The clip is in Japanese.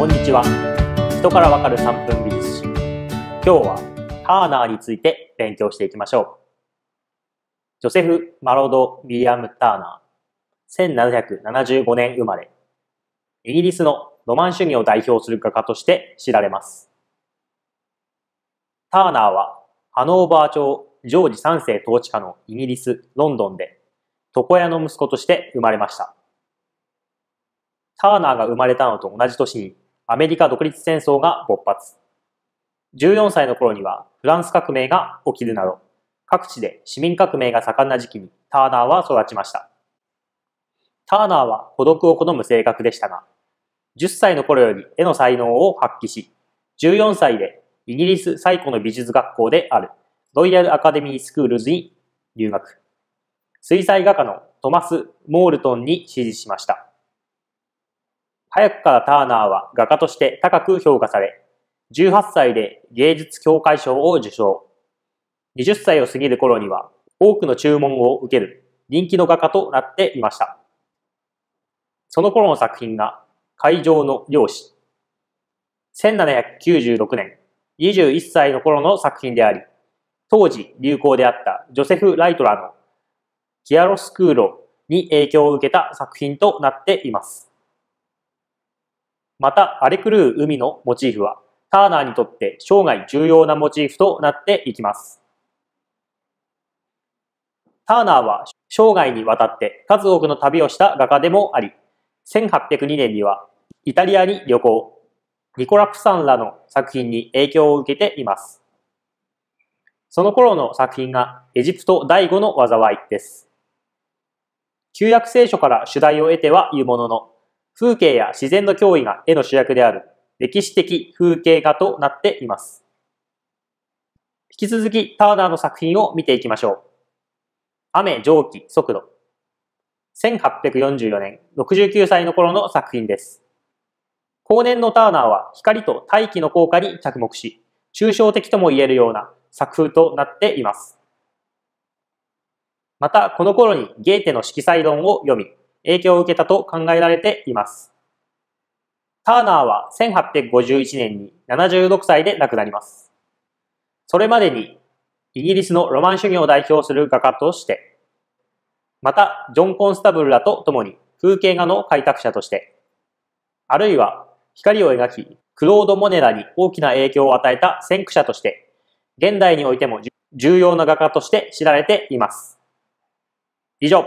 こんにちは人からわかる3分美術史今日はターナーについて勉強していきましょうジョセフ・マロド・ウィリアム・ターナー1775年生まれイギリスのロマン主義を代表する画家として知られますターナーはハノーバー朝ジョージ3世統治下のイギリス・ロンドンで床屋の息子として生まれましたターナーが生まれたのと同じ年にアメリカ独立戦争が勃発。14歳の頃にはフランス革命が起きるなど、各地で市民革命が盛んな時期にターナーは育ちました。ターナーは孤独を好む性格でしたが、10歳の頃より絵の才能を発揮し、14歳でイギリス最古の美術学校であるロイヤルアカデミースクールズに入学。水彩画家のトマス・モールトンに指示しました。早くからターナーは画家として高く評価され、18歳で芸術協会賞を受賞。20歳を過ぎる頃には多くの注文を受ける人気の画家となっていました。その頃の作品が会場の漁師。1796年、21歳の頃の作品であり、当時流行であったジョセフ・ライトラーのキアロスクーロに影響を受けた作品となっています。また、荒れ狂う海のモチーフは、ターナーにとって生涯重要なモチーフとなっていきます。ターナーは生涯にわたって数多くの旅をした画家でもあり、1802年にはイタリアに旅行、ニコラ・プサンらの作品に影響を受けています。その頃の作品がエジプト第5の災いです。旧約聖書から主題を得てはいうものの、風景や自然の脅威が絵の主役である歴史的風景画となっています。引き続きターナーの作品を見ていきましょう。雨蒸気速度。1844年、69歳の頃の作品です。後年のターナーは光と大気の効果に着目し、抽象的とも言えるような作風となっています。また、この頃にゲーテの色彩論を読み、影響を受けたと考えられています。ターナーは1851年に76歳で亡くなります。それまでにイギリスのロマン主義を代表する画家として、またジョン・コンスタブルらと共に風景画の開拓者として、あるいは光を描き、クロード・モネラに大きな影響を与えた先駆者として、現代においても重要な画家として知られています。以上。